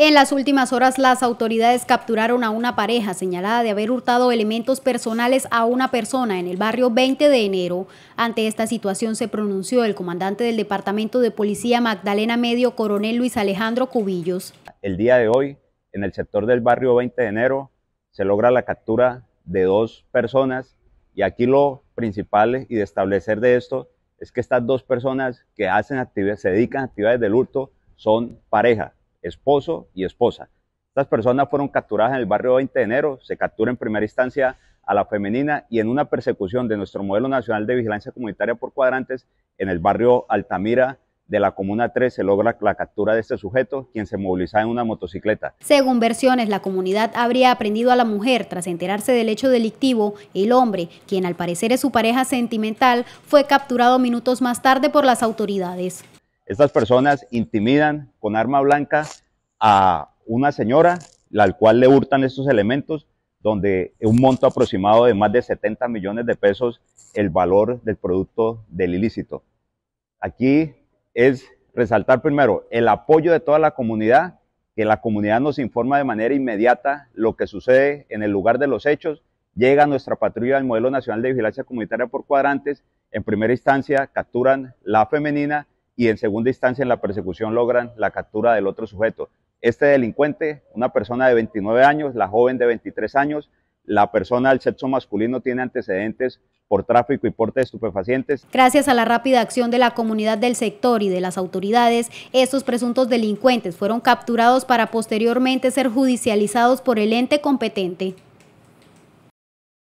En las últimas horas, las autoridades capturaron a una pareja señalada de haber hurtado elementos personales a una persona en el barrio 20 de enero. Ante esta situación se pronunció el comandante del Departamento de Policía Magdalena Medio, coronel Luis Alejandro Cubillos. El día de hoy, en el sector del barrio 20 de enero, se logra la captura de dos personas y aquí lo principal y de establecer de esto es que estas dos personas que hacen actividades, se dedican a actividades del hurto son pareja esposo y esposa. Estas personas fueron capturadas en el barrio 20 de enero, se captura en primera instancia a la femenina y en una persecución de nuestro modelo nacional de vigilancia comunitaria por cuadrantes en el barrio Altamira de la Comuna 3 se logra la captura de este sujeto, quien se movilizaba en una motocicleta. Según versiones, la comunidad habría aprendido a la mujer tras enterarse del hecho delictivo. El hombre, quien al parecer es su pareja sentimental, fue capturado minutos más tarde por las autoridades. Estas personas intimidan con arma blanca a una señora, la cual le hurtan estos elementos, donde un monto aproximado de más de 70 millones de pesos el valor del producto del ilícito. Aquí es resaltar primero el apoyo de toda la comunidad, que la comunidad nos informa de manera inmediata lo que sucede en el lugar de los hechos. Llega nuestra patrulla del Modelo Nacional de Vigilancia Comunitaria por Cuadrantes. En primera instancia capturan la femenina y en segunda instancia en la persecución logran la captura del otro sujeto. Este delincuente, una persona de 29 años, la joven de 23 años, la persona del sexo masculino tiene antecedentes por tráfico y porte de estupefacientes. Gracias a la rápida acción de la comunidad del sector y de las autoridades, estos presuntos delincuentes fueron capturados para posteriormente ser judicializados por el ente competente.